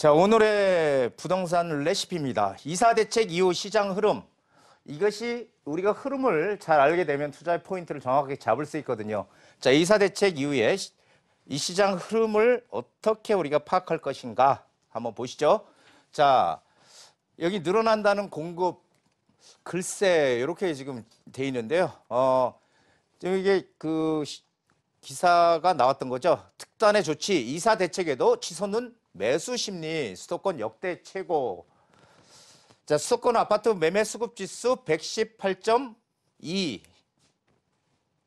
자, 오늘의 부동산 레시피입니다. 이사 대책 이후 시장 흐름. 이것이 우리가 흐름을 잘 알게 되면 투자의 포인트를 정확하게 잡을 수 있거든요. 자, 이사 대책 이후에 이 시장 흐름을 어떻게 우리가 파악할 것인가 한번 보시죠. 자, 여기 늘어난다는 공급 글쎄 이렇게 지금 돼 있는데요. 어, 지 이게 그 기사가 나왔던 거죠. 특단의 조치 이사 대책에도 취소는 매수 심리 수도권 역대 최고. 자, 수도권 아파트 매매 수급 지수 118.2.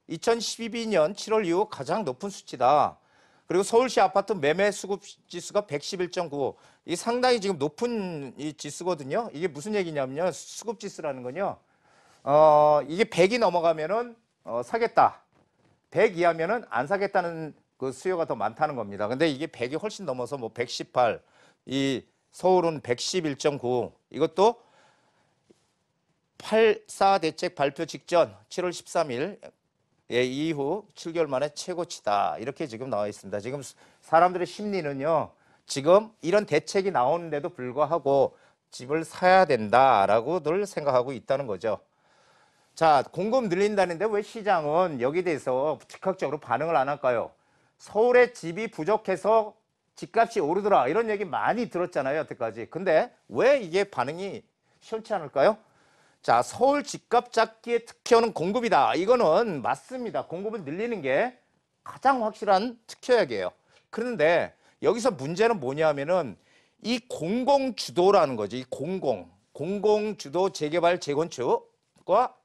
2012년 7월 이후 가장 높은 수치다. 그리고 서울시 아파트 매매 수급 지수가 111.9. 이 상당히 지금 높은 이 지수거든요. 이게 무슨 얘기냐면요. 수급 지수라는 건요. 어, 이게 100이 넘어가면은 어, 사겠다. 100 이하면은 안 사겠다는 그 수요가 더 많다는 겁니다. 근데 이게 100이 훨씬 넘어서 뭐 118, 이 서울은 111.9 이것도 84 대책 발표 직전 7월 13일 예, 이후 7개월 만에 최고치다. 이렇게 지금 나와 있습니다. 지금 사람들의 심리는요. 지금 이런 대책이 나오는데도 불구하고 집을 사야 된다라고 늘 생각하고 있다는 거죠. 자, 공급 늘린다는데 왜 시장은 여기 대해서 즉각적으로 반응을 안 할까요? 서울에 집이 부족해서 집값이 오르더라 이런 얘기 많이 들었잖아요 여태까지 근데 왜 이게 반응이 시원치 않을까요? 자 서울 집값 잡기의 특효는 공급이다 이거는 맞습니다 공급을 늘리는 게 가장 확실한 특효약이에요 그런데 여기서 문제는 뭐냐면은 이 공공 주도라는 거지 공공 공공 주도 재개발 재건축과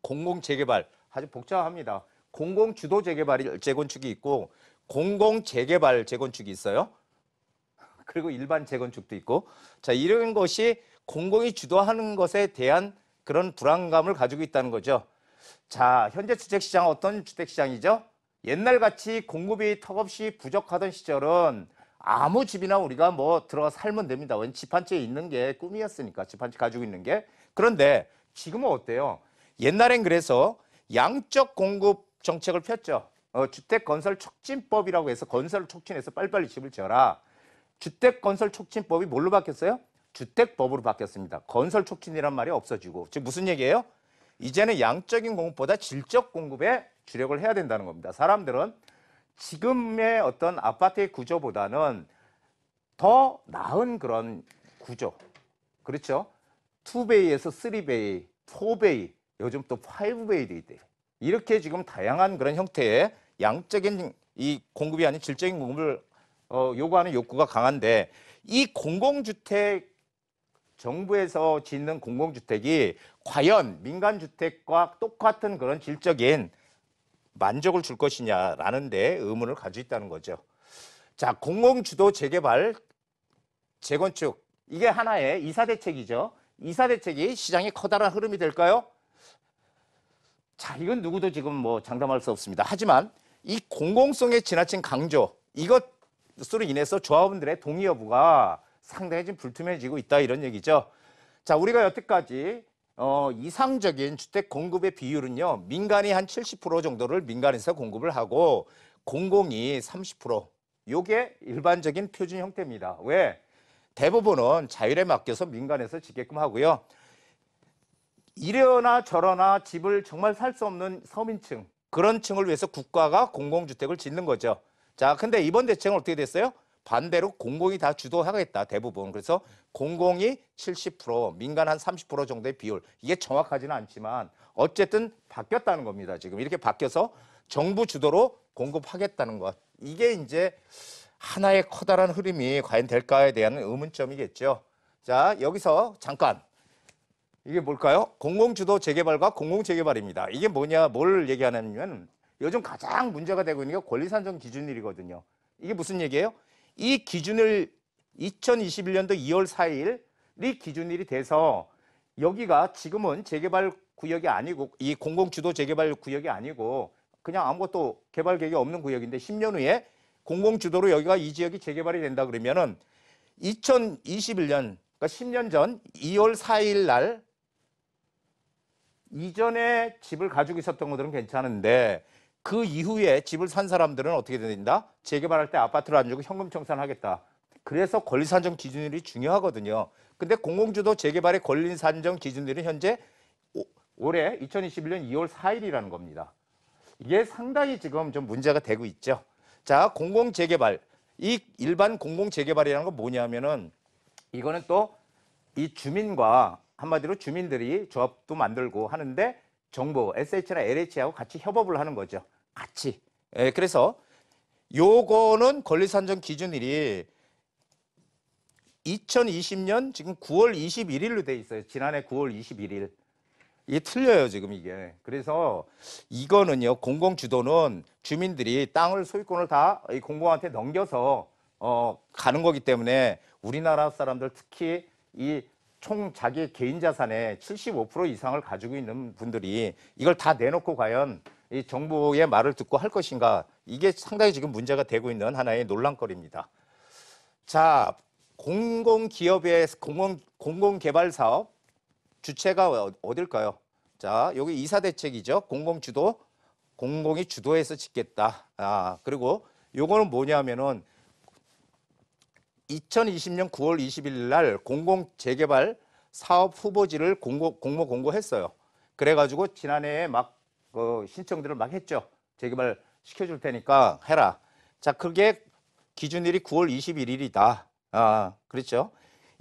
공공 재개발 아주 복잡합니다 공공 주도 재개발 재건축이 있고 공공 재개발 재건축이 있어요. 그리고 일반 재건축도 있고 자 이런 것이 공공이 주도하는 것에 대한 그런 불안감을 가지고 있다는 거죠. 자 현재 주택시장 어떤 주택시장이죠? 옛날같이 공급이 턱없이 부족하던 시절은 아무 집이나 우리가 뭐 들어가 살면 됩니다. 왠집한 채 있는 게 꿈이었으니까 집 한 채 가지고 있는 게 그런데 지금은 어때요? 옛날엔 그래서 양적 공급 정책을 폈죠. 어, 주택건설 촉진법이라고 해서 건설을 촉진해서 빨리빨리 집을 지어라. 주택건설 촉진법이 뭘로 바뀌었어요? 주택법으로 바뀌었습니다. 건설 촉진이란 말이 없어지고. 지금 무슨 얘기예요? 이제는 양적인 공급보다 질적 공급에 주력을 해야 된다는 겁니다. 사람들은 지금의 어떤 아파트의 구조보다는 더 나은 그런 구조. 그렇죠? 2베이에서 3베이, 4베이, 요즘 또 5베이 돼 있대요. 이렇게 지금 다양한 그런 형태의 양적인 이 공급이 아닌 질적인 공급을 어, 요구하는 욕구가 강한데 이 공공주택 정부에서 짓는 공공주택이 과연 민간주택과 똑같은 그런 질적인 만족을 줄 것이냐라는 데 의문을 가지고 있다는 거죠. 자, 공공주도 재개발, 재건축 이게 하나의 이사 대책이죠. 이사 대책이 시장의 커다란 흐름이 될까요? 자, 이건 누구도 지금 뭐 장담할 수 없습니다. 하지만 이 공공성에 지나친 강조 이것으로 인해서 조합원들의 동의 여부가 상당히 좀 불투명해지고 있다 이런 얘기죠. 자, 우리가 여태까지 어, 이상적인 주택 공급의 비율은요, 민간이 한 70% 정도를 민간에서 공급을 하고 공공이 30%. 요게 일반적인 표준 형태입니다. 왜? 대부분은 자율에 맡겨서 민간에서 지게끔 하고요. 이래나 저러나 집을 정말 살 수 없는 서민층 그런 층을 위해서 국가가 공공주택을 짓는 거죠. 자, 근데 이번 대책은 어떻게 됐어요? 반대로 공공이 다 주도하겠다 대부분. 그래서 공공이 70% 민간 한 30% 정도의 비율. 이게 정확하지는 않지만 어쨌든 바뀌었다는 겁니다. 지금 이렇게 바뀌어서 정부 주도로 공급하겠다는 것. 이게 이제 하나의 커다란 흐름이 과연 될까에 대한 의문점이겠죠. 자, 여기서 잠깐 이게 뭘까요? 공공주도 재개발과 공공재개발입니다. 이게 뭐냐, 뭘 얘기하냐면 요즘 가장 문제가 되고 있는 게 권리산정 기준일이거든요. 이게 무슨 얘기예요? 이 기준을 2021년도 2월 4일이 기준일이 돼서 여기가 지금은 재개발 구역이 아니고 이 공공주도 재개발 구역이 아니고 그냥 아무것도 개발 계획이 없는 구역인데 10년 후에 공공주도로 여기가 이 지역이 재개발이 된다 그러면은 2021년 그러니까 10년 전 2월 4일 날 이전에 집을 가지고 있었던 것들은 괜찮은데 그 이후에 집을 산 사람들은 어떻게 된다? 재개발할 때 아파트를 안 주고 현금 청산하겠다. 그래서 권리 산정 기준율이 중요하거든요. 근데 공공주도 재개발의 권리 산정 기준율은 현재 오, 올해 2021년 2월 4일이라는 겁니다. 이게 상당히 지금 좀 문제가 되고 있죠. 자, 공공 재개발. 이 일반 공공 재개발이라는 건 뭐냐면은 이거는 또 이 주민과 한마디로 주민들이 조합도 만들고 하는데 정부 SH나 LH하고 같이 협업을 하는 거죠. 같이. 예, 그래서 요거는 권리 산정 기준일이 2020년 지금 9월 21일로 돼 있어요. 지난해 9월 21일. 이게 틀려요, 지금 이게. 그래서 이거는요, 공공 주도는 주민들이 땅을 소유권을 다 공공한테 넘겨서 어, 가는 거기 때문에 우리나라 사람들 특히 이총 자기 개인 자산의 75% 이상을 가지고 있는 분들이 이걸 다 내놓고 과연 이 정부의 말을 듣고 할 것인가 이게 상당히 지금 문제가 되고 있는 하나의 논란거리입니다. 자, 공공기업의 공공 공공개발 사업 주체가 어, 어딜까요? 자, 여기 이사 대책이죠. 공공 주도 공공이 주도해서 짓겠다. 아, 그리고 요거는 뭐냐면은 2020년 9월 2 1일날 공공 재개발 사업 후보지를 공고, 공모 공고했어요. 그래가지고 지난해에 막 그 신청들을 막 했죠. 재개발 시켜줄 테니까 해라. 자, 그게 기준일이 9월 21일이다. 아, 그렇죠.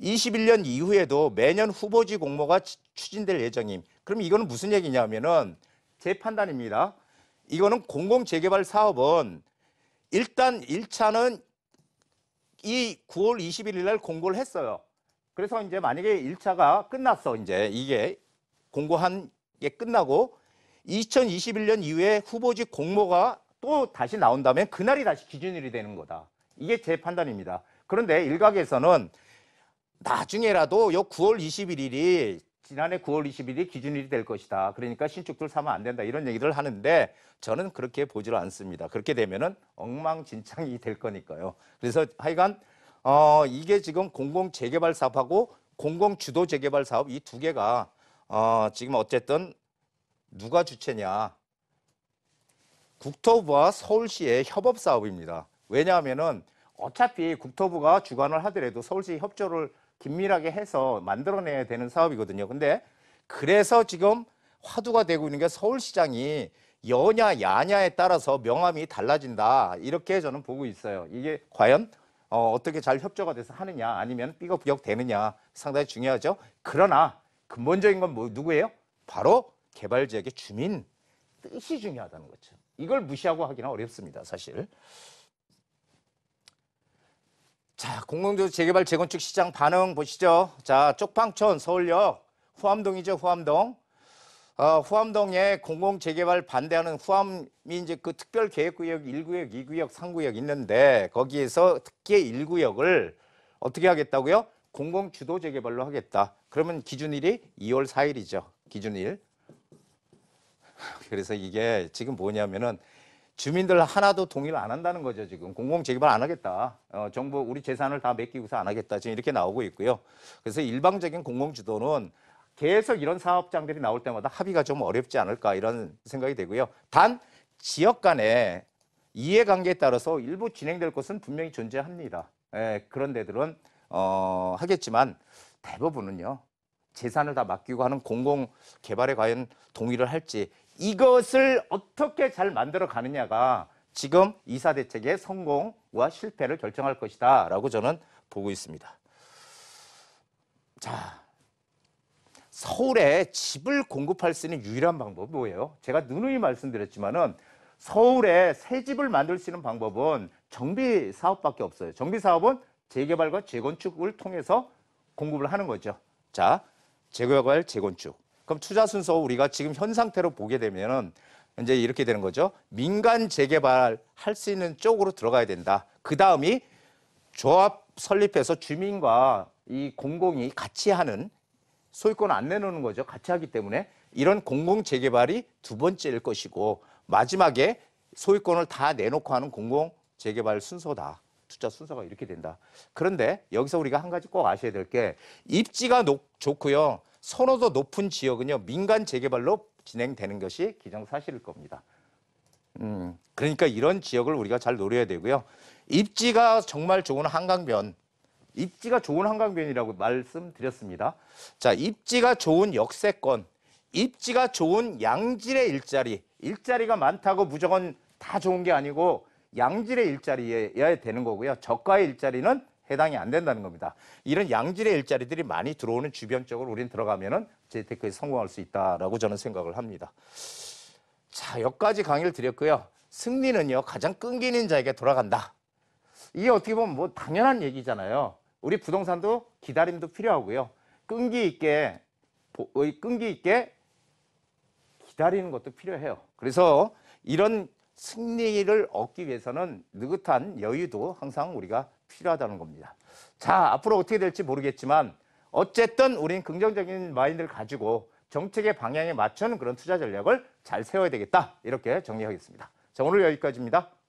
21년 이후에도 매년 후보지 공모가 추진될 예정임. 그럼 이거는 무슨 얘기냐면은 제 판단입니다. 이거는 공공재개발 사업은 일단 1차는 이 9월 21일 날 공고를 했어요. 그래서 이제 만약에 1차가 끝났어. 이제 이게 공고한 게 끝나고 2021년 이후에 후보직 공모가 또 다시 나온다면 그날이 다시 기준일이 되는 거다. 이게 제 판단입니다. 그런데 일각에서는 나중에라도 요 9월 21일이 지난해 9월 20일이 기준일이 될 것이다. 그러니까 신축들 사면 안 된다. 이런 얘기를 하는데 저는 그렇게 보지를 않습니다. 그렇게 되면은 엉망진창이 될 거니까요. 그래서 하여간 어 이게 지금 공공 재개발 사업하고 공공 주도 재개발 사업 이 두 개가 어 지금 어쨌든 누가 주체냐? 국토부와 서울시의 협업 사업입니다. 왜냐하면은 어차피 국토부가 주관을 하더라도 서울시 협조를 긴밀하게 해서 만들어내야 되는 사업이거든요. 근데 그래서 지금 화두가 되고 있는 게 서울시장이 여냐 야냐에 따라서 명함이 달라진다 이렇게 저는 보고 있어요. 이게 과연 어, 어떻게 잘 협조가 돼서 하느냐 아니면 삐걱삐걱 되느냐 상당히 중요하죠. 그러나 근본적인 건 뭐, 누구예요? 바로 개발 지역의 주민 뜻이 중요하다는 거죠. 이걸 무시하고 하기는 어렵습니다, 사실. 자, 공공주 재개발 재건축 시장 반응 보시죠. 자, 쪽방촌 서울역 후암동이죠, 후암동. 어, 후암동에 공공 재개발 반대하는 후암이 이제 그 특별 계획구역 1구역, 2구역, 3구역 있는데 거기에서 특혜 1구역을 어떻게 하겠다고요? 공공 주도 재개발로 하겠다. 그러면 기준일이 2월 4일이죠. 기준일. 그래서 이게 지금 뭐냐면은 주민들 하나도 동의를 안 한다는 거죠 지금 공공 재개발 안 하겠다 어, 정부 우리 재산을 다 맡기고서 안 하겠다 지금 이렇게 나오고 있고요 그래서 일방적인 공공 주도는 계속 이런 사업장들이 나올 때마다 합의가 좀 어렵지 않을까 이런 생각이 되고요 단 지역 간에 이해관계에 따라서 일부 진행될 것은 분명히 존재합니다 예, 그런 데들은 어, 하겠지만 대부분은요 재산을 다 맡기고 하는 공공 개발에 과연 동의를 할지 이것을 어떻게 잘 만들어 가느냐가 지금 이사 대책의 성공과 실패를 결정할 것이다라고 저는 보고 있습니다. 자, 서울에 집을 공급할 수 있는 유일한 방법이 뭐예요? 제가 누누이 말씀드렸지만은 서울에 새 집을 만들 수 있는 방법은 정비 사업밖에 없어요. 정비 사업은 재개발과 재건축을 통해서 공급을 하는 거죠. 자, 재개발, 재건축. 그럼 투자 순서 우리가 지금 현 상태로 보게 되면은 이제 이렇게 되는 거죠. 민간 재개발 할 수 있는 쪽으로 들어가야 된다. 그 다음이 조합 설립해서 주민과 이 공공이 같이 하는 소유권 안 내놓는 거죠. 같이 하기 때문에 이런 공공 재개발이 두 번째일 것이고 마지막에 소유권을 다 내놓고 하는 공공 재개발 순서다. 투자 순서가 이렇게 된다. 그런데 여기서 우리가 한 가지 꼭 아셔야 될 게 입지가 높, 좋고요. 선호도 높은 지역은요. 민간 재개발로 진행되는 것이 기정사실일 겁니다. 음, 그러니까 이런 지역을 우리가 잘 노려야 되고요. 입지가 정말 좋은 한강변, 입지가 좋은 한강변이라고 말씀드렸습니다. 자, 입지가 좋은 역세권, 입지가 좋은 양질의 일자리, 일자리가 많다고 무조건 다 좋은 게 아니고 양질의 일자리여야 되는 거고요. 저가의 일자리는 해당이 안 된다는 겁니다. 이런 양질의 일자리들이 많이 들어오는 주변 쪽으로 우린 들어가면은 재테크에 성공할 수 있다라고 저는 생각을 합니다. 자, 여기까지 강의를 드렸고요. 승리는요, 가장 끈기는 자에게 돌아간다. 이게 어떻게 보면 뭐 당연한 얘기잖아요. 우리 부동산도 기다림도 필요하고요. 끈기 있게, 끈기 있게 기다리는 것도 필요해요. 그래서 이런 승리를 얻기 위해서는 느긋한 여유도 항상 우리가 필요하다는 겁니다. 자, 앞으로 어떻게 될지 모르겠지만 어쨌든 우린 긍정적인 마인드를 가지고 정책의 방향에 맞추는 그런 투자 전략을 잘 세워야 되겠다. 이렇게 정리하겠습니다. 자, 오늘 여기까지입니다.